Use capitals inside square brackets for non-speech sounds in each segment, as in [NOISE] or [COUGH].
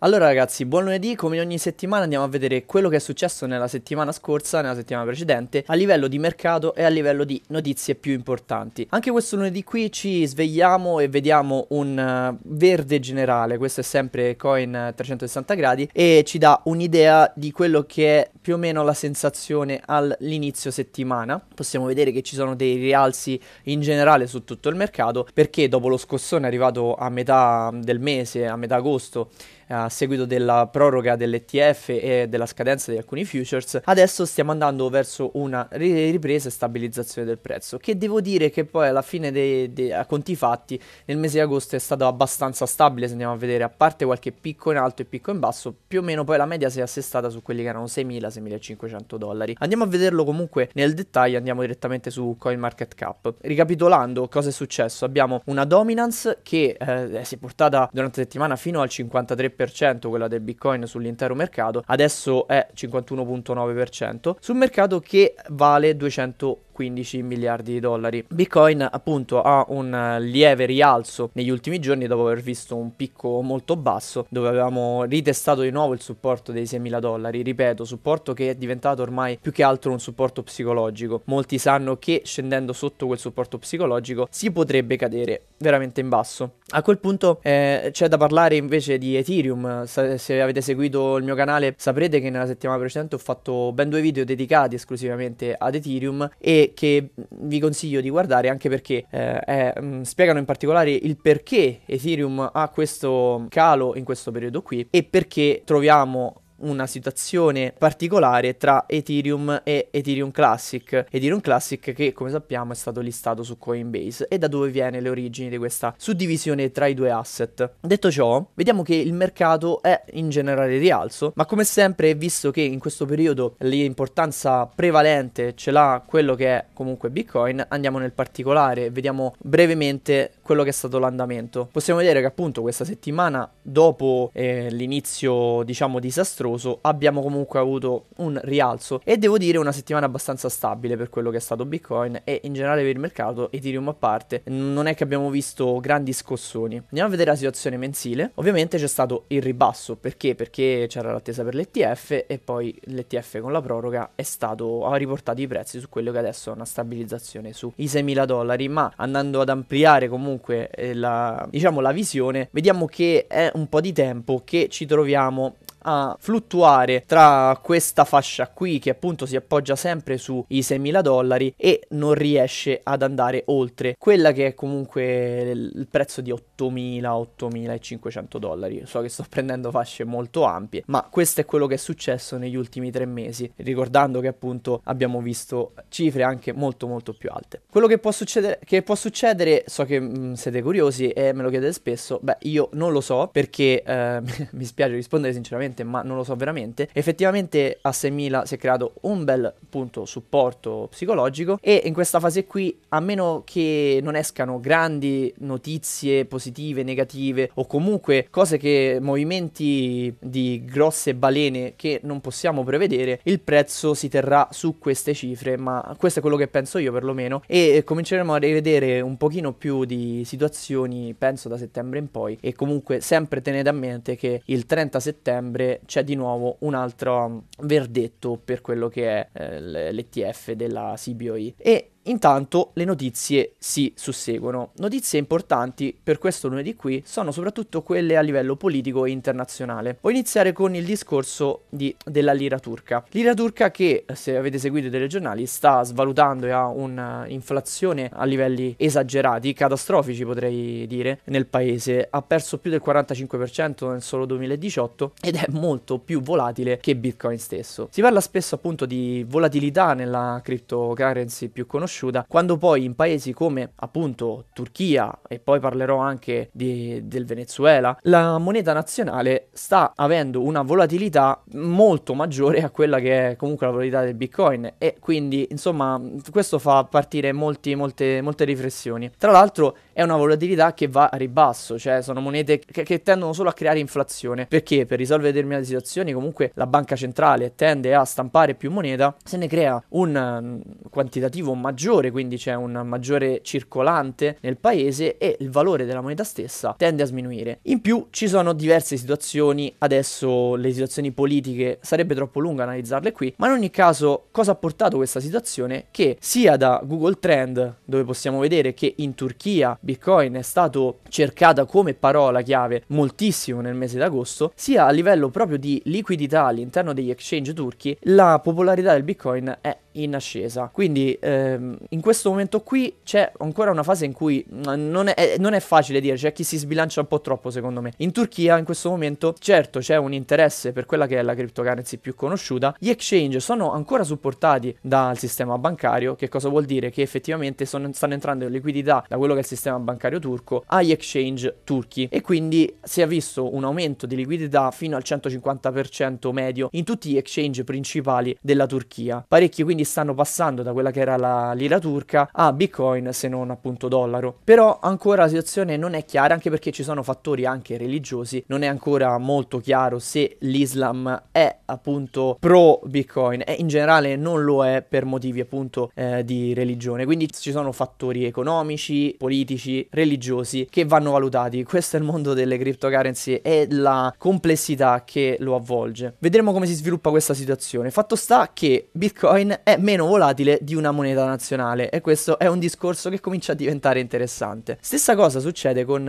Allora ragazzi, buon lunedì, come ogni settimana andiamo a vedere quello che è successo nella settimana scorsa, nella settimana precedente, a livello di mercato e a livello di notizie più importanti. Anche questo lunedì qui ci svegliamo e vediamo un eh, verde generale, questo è sempre Coin 360 gradi e ci dà un'idea di quello che è più o meno la sensazione all'inizio settimana. Possiamo vedere che ci sono dei rialzi in generale su tutto il mercato perché dopo lo scossone arrivato a metà del mese, a metà agosto, eh, a seguito della proroga dell'ETF e della scadenza di alcuni futures, adesso stiamo andando verso una ripresa e stabilizzazione del prezzo, che devo dire che poi alla fine dei, dei a conti fatti nel mese di agosto è stato abbastanza stabile, se andiamo a vedere, a parte qualche picco in alto e picco in basso, più o meno poi la media si è assestata su quelli che erano 6.000-6.500 dollari. Andiamo a vederlo comunque nel dettaglio, andiamo direttamente su CoinMarketCap. Ricapitolando cosa è successo, abbiamo una dominance che eh, si è portata durante la settimana fino al 53% 53% quella del Bitcoin sull'intero mercato, adesso è 51.9% sul mercato che vale 200 15 miliardi di dollari. Bitcoin appunto ha un eh, lieve rialzo negli ultimi giorni dopo aver visto un picco molto basso dove avevamo ritestato di nuovo il supporto dei 6 mila dollari, ripeto, supporto che è diventato ormai più che altro un supporto psicologico. Molti sanno che scendendo sotto quel supporto psicologico si potrebbe cadere veramente in basso. A quel punto eh, c'è da parlare invece di Ethereum, se avete seguito il mio canale saprete che nella settimana precedente ho fatto ben due video dedicati esclusivamente ad Ethereum e che vi consiglio di guardare anche perché eh, è, mm, spiegano in particolare il perché Ethereum ha questo calo in questo periodo qui e perché troviamo una situazione particolare tra Ethereum e Ethereum Classic. Ethereum Classic che come sappiamo è stato listato su Coinbase e da dove viene le origini di questa suddivisione tra i due asset. Detto ciò, vediamo che il mercato è in generale rialzo, ma come sempre visto che in questo periodo l'importanza prevalente ce l'ha quello che è comunque Bitcoin, andiamo nel particolare, e vediamo brevemente quello che è stato l'andamento. Possiamo vedere che appunto questa settimana, dopo eh, l'inizio diciamo disastroso, abbiamo comunque avuto un rialzo e devo dire una settimana abbastanza stabile per quello che è stato Bitcoin e in generale per il mercato, Ethereum a parte, non è che abbiamo visto grandi scossoni. Andiamo a vedere la situazione mensile. Ovviamente c'è stato il ribasso, perché? Perché c'era l'attesa per l'ETF e poi l'ETF con la proroga è stato, ha riportato i prezzi su quello che adesso è una stabilizzazione sui 6.000 dollari, ma andando ad ampliare comunque comunque eh, la, diciamo, la visione, vediamo che è un po' di tempo che ci troviamo a fluttuare tra questa fascia qui che appunto si appoggia sempre sui 6.000 dollari e non riesce ad andare oltre quella che è comunque il prezzo di 8.000-8.500 dollari. So che sto prendendo fasce molto ampie, ma questo è quello che è successo negli ultimi tre mesi, ricordando che appunto abbiamo visto cifre anche molto molto più alte. Quello che può succedere, che può succedere so che mh, mm, siete curiosi e me lo chiedete spesso, beh io non lo so perché eh, [LAUGHS] mi spiace rispondere sinceramente probabilmente, ma non lo so veramente, effettivamente a 6000 si è creato un bel punto supporto psicologico e in questa fase qui, a meno che non escano grandi notizie positive, negative o comunque cose che movimenti di grosse balene che non possiamo prevedere, il prezzo si terrà su queste cifre, ma questo è quello che penso io perlomeno e cominceremo a rivedere un pochino più di situazioni, penso da settembre in poi e comunque sempre tenete a mente che il 30 settembre ottobre c'è di nuovo un altro mm, verdetto per quello che è eh, l'ETF della CBOE. E Intanto le notizie si susseguono. Notizie importanti per questo lunedì qui sono soprattutto quelle a livello politico e internazionale. Voglio iniziare con il discorso di, della lira turca. Lira turca che, se avete seguito i telegiornali, sta svalutando e ha un'inflazione a livelli esagerati, catastrofici potrei dire, nel paese. Ha perso più del 45% nel solo 2018 ed è molto più volatile che Bitcoin stesso. Si parla spesso appunto di volatilità nella cryptocurrency più conosciuta conosciuta. Quando poi in paesi come appunto Turchia e poi parlerò anche di, del Venezuela, la moneta nazionale sta avendo una volatilità molto maggiore a quella che è comunque la volatilità del Bitcoin e quindi insomma questo fa partire molti, molte, molte riflessioni. Tra l'altro è una volatilità che va a ribasso, cioè sono monete che, che tendono solo a creare inflazione. Perché per risolvere determinate situazioni comunque la banca centrale tende a stampare più moneta, se ne crea un mm, quantitativo maggiore, quindi c'è un maggiore circolante nel paese e il valore della moneta stessa tende a sminuire. In più ci sono diverse situazioni, adesso le situazioni politiche sarebbe troppo lungo analizzarle qui, ma in ogni caso cosa ha portato questa situazione? Che sia da Google Trend, dove possiamo vedere che in Turchia Bitcoin è stato cercata come parola chiave moltissimo nel mese d'agosto, sia a livello proprio di liquidità all'interno degli exchange turchi, la popolarità del Bitcoin è in ascesa. Quindi ehm, in questo momento qui c'è ancora una fase in cui mm, non è, eh, non è facile dire, c'è chi si sbilancia un po' troppo secondo me. In Turchia in questo momento certo c'è un interesse per quella che è la criptocurrency più conosciuta, gli exchange sono ancora supportati dal sistema bancario, che cosa vuol dire? Che effettivamente sono, stanno entrando in liquidità da quello che è il sistema bancario turco agli exchange turchi e quindi si è visto un aumento di liquidità fino al 150% medio in tutti gli exchange principali della Turchia. Parecchi quindi stanno passando da quella che era la lira turca a bitcoin se non appunto dollaro. Però ancora la situazione non è chiara anche perché ci sono fattori anche religiosi, non è ancora molto chiaro se l'Islam è appunto pro bitcoin e in generale non lo è per motivi appunto eh, di religione. Quindi ci sono fattori economici, politici, religiosi che vanno valutati. Questo è il mondo delle cryptocurrency e la complessità che lo avvolge. Vedremo come si sviluppa questa situazione. Fatto sta che Bitcoin è meno volatile di una moneta nazionale e questo è un discorso che comincia a diventare interessante. Stessa cosa succede con mh,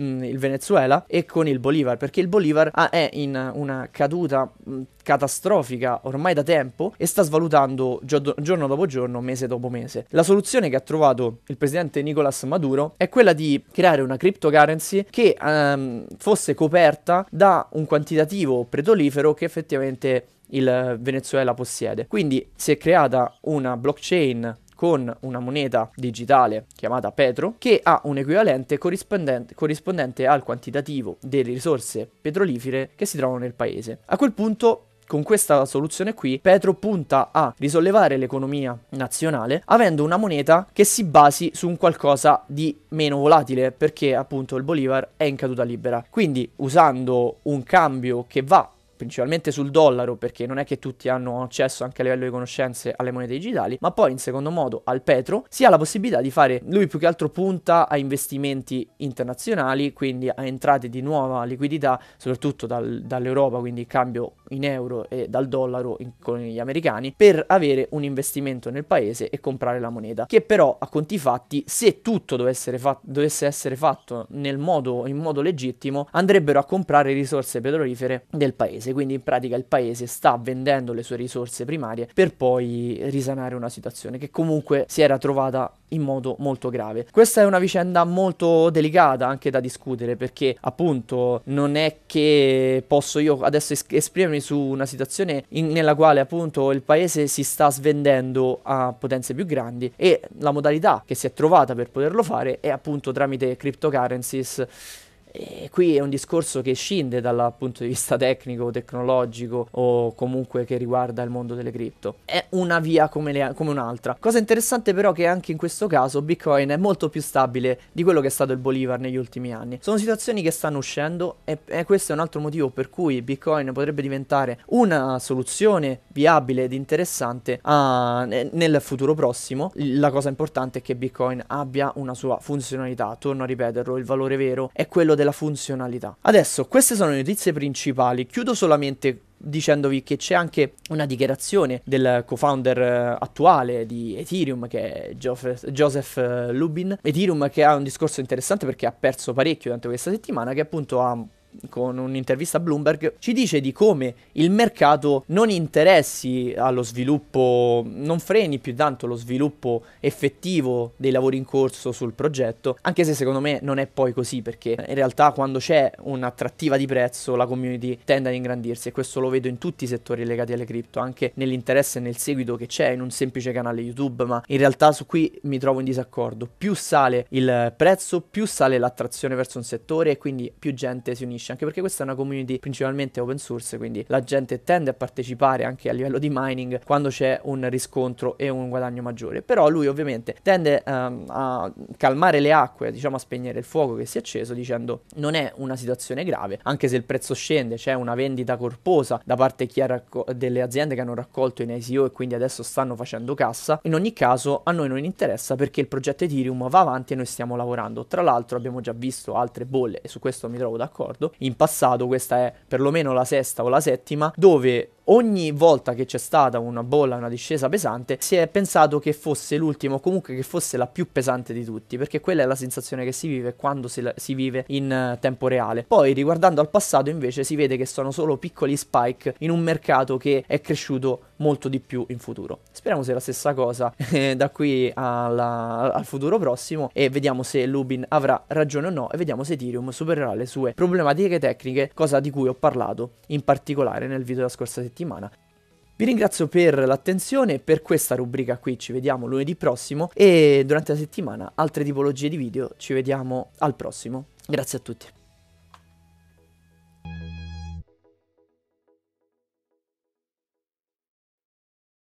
eh, mm, il Venezuela e con il Bolivar, perché il Bolivar ha, ah, è in una caduta mm, catastrofica ormai da tempo e sta svalutando giorno dopo giorno, mese dopo mese. La soluzione che ha trovato il presidente Nicolas Maduro è quella di creare una cryptocurrency che ehm, fosse coperta da un quantitativo petrolifero che effettivamente il Venezuela possiede. Quindi si è creata una blockchain con una moneta digitale chiamata Petro che ha un equivalente corrispondente, corrispondente, al quantitativo delle risorse petrolifere che si trovano nel paese. A quel punto con questa soluzione qui Petro punta a risollevare l'economia nazionale avendo una moneta che si basi su un qualcosa di meno volatile perché appunto il Bolivar è in caduta libera. Quindi usando un cambio che va principalmente sul dollaro perché non è che tutti hanno accesso anche a livello di conoscenze alle monete digitali, ma poi in secondo modo al petro, si ha la possibilità di fare, lui più che altro punta a investimenti internazionali, quindi a entrate di nuova liquidità, soprattutto dal, dall'Europa, quindi cambio in euro e dal dollaro in, con gli americani, per avere un investimento nel paese e comprare la moneta, che però a conti fatti, se tutto dovesse, fa- dovesse essere fatto nel modo, in modo legittimo, andrebbero a comprare risorse petrolifere del paese paese, quindi in pratica il paese sta vendendo le sue risorse primarie per poi risanare una situazione che comunque si era trovata in modo molto grave. Questa è una vicenda molto delicata anche da discutere perché appunto non è che posso io adesso es- esprimermi su una situazione in- nella quale appunto il paese si sta svendendo a potenze più grandi e la modalità che si è trovata per poterlo fare è appunto tramite cryptocurrencies e qui è un discorso che scinde dal punto di vista tecnico, tecnologico o comunque che riguarda il mondo delle cripto. È una via come, le, come un'altra. Cosa interessante però è che anche in questo caso Bitcoin è molto più stabile di quello che è stato il Bolivar negli ultimi anni. Sono situazioni che stanno uscendo e, e questo è un altro motivo per cui Bitcoin potrebbe diventare una soluzione viabile ed interessante a, nel futuro prossimo. La cosa importante è che Bitcoin abbia una sua funzionalità, torno a ripeterlo, il valore vero è quello della della funzionalità. Adesso, queste sono le notizie principali. Chiudo solamente dicendovi che c'è anche una dichiarazione del co-founder eh, attuale di Ethereum che è Joseph eh, Lubin Ethereum che ha un discorso interessante perché ha perso parecchio durante questa settimana che appunto ha con un'intervista a Bloomberg, ci dice di come il mercato non interessi allo sviluppo, non freni più tanto lo sviluppo effettivo dei lavori in corso sul progetto, anche se secondo me non è poi così, perché in realtà quando c'è un'attrattiva di prezzo la community tende ad ingrandirsi e questo lo vedo in tutti i settori legati alle cripto, anche nell'interesse e nel seguito che c'è in un semplice canale YouTube, ma in realtà su qui mi trovo in disaccordo, più sale il prezzo, più sale l'attrazione verso un settore e quindi più gente si unisce finisce, anche perché questa è una community principalmente open source, quindi la gente tende a partecipare anche a livello di mining quando c'è un riscontro e un guadagno maggiore. Però lui ovviamente tende um, a calmare le acque, diciamo a spegnere il fuoco che si è acceso dicendo non è una situazione grave, anche se il prezzo scende, c'è una vendita corposa da parte racco- delle aziende che hanno raccolto in ICO e quindi adesso stanno facendo cassa. In ogni caso a noi non interessa perché il progetto Ethereum va avanti e noi stiamo lavorando. Tra l'altro abbiamo già visto altre bolle e su questo mi trovo d'accordo in passato questa è perlomeno la sesta o la settima, dove ogni volta che c'è stata una bolla, una discesa pesante, si è pensato che fosse l'ultimo, comunque che fosse la più pesante di tutti, perché quella è la sensazione che si vive quando si, si vive in eh, tempo reale. Poi riguardando al passato invece si vede che sono solo piccoli spike in un mercato che è cresciuto molto di più in futuro. Speriamo sia la stessa cosa eh, da qui alla, al futuro prossimo e vediamo se Lubin avrà ragione o no e vediamo se Ethereum supererà le sue problematiche tecniche, cosa di cui ho parlato in particolare nel video della scorsa settimana settimana. Vi ringrazio per l'attenzione, per questa rubrica qui ci vediamo lunedì prossimo e durante la settimana altre tipologie di video ci vediamo al prossimo. Grazie a tutti.